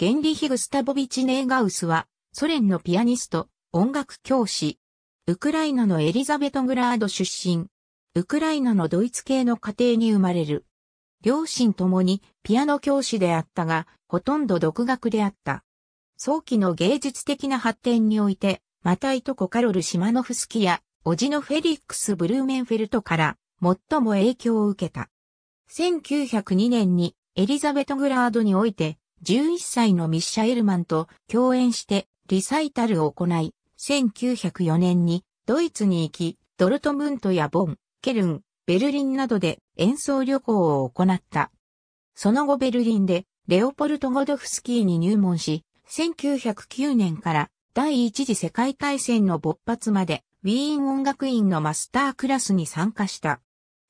ゲンリヒ・グスタボビチ・ネーガウスは、ソ連のピアニスト、音楽教師。ウクライナのエリザベトグラード出身。ウクライナのドイツ系の家庭に生まれる。両親ともにピアノ教師であったが、ほとんど独学であった。早期の芸術的な発展において、またいとこカロル・シマノフスキや、おじのフェリックス・ブルーメンフェルトから、最も影響を受けた。1902年にエリザベトグラードにおいて、11歳のミッシャ・エルマンと共演してリサイタルを行い、1904年にドイツに行き、ドルトムントやボン、ケルン、ベルリンなどで演奏旅行を行った。その後ベルリンでレオポルト・ゴドフスキーに入門し、1909年から第一次世界大戦の勃発までウィーン音楽院のマスタークラスに参加した。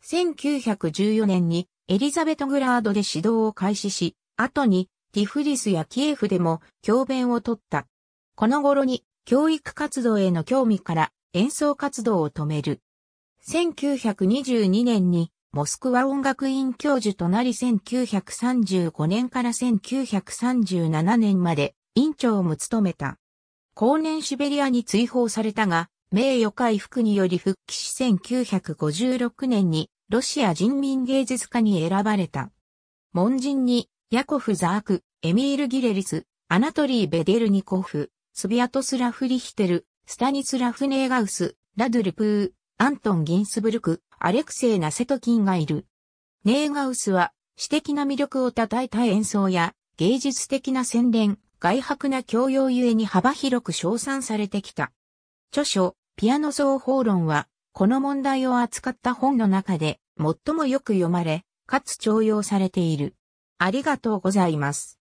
1914年にエリザベトグラードで指導を開始し、後にティフリスやキエフでも教鞭をとった。この頃に教育活動への興味から演奏活動を止める。1922年にモスクワ音楽院教授となり1935年から1937年まで院長も務めた。後年シベリアに追放されたが、名誉回復により復帰し1956年にロシア人民芸術家に選ばれた。門人にヤコフ・ザーク、エミール・ギレリス、アナトリー・ベデルニコフ、スビアトスラフ・リヒテル、スタニスラフ・ネーガウス、ラドゥルプー、アントン・ギンスブルク、アレクセイ・ナセトキンがいる。ネーガウスは、詩的な魅力を称えた演奏や、芸術的な洗練、外迫な教養ゆえに幅広く称賛されてきた。著書、ピアノ奏法論は、この問題を扱った本の中で、最もよく読まれ、かつ重用されている。ありがとうございます。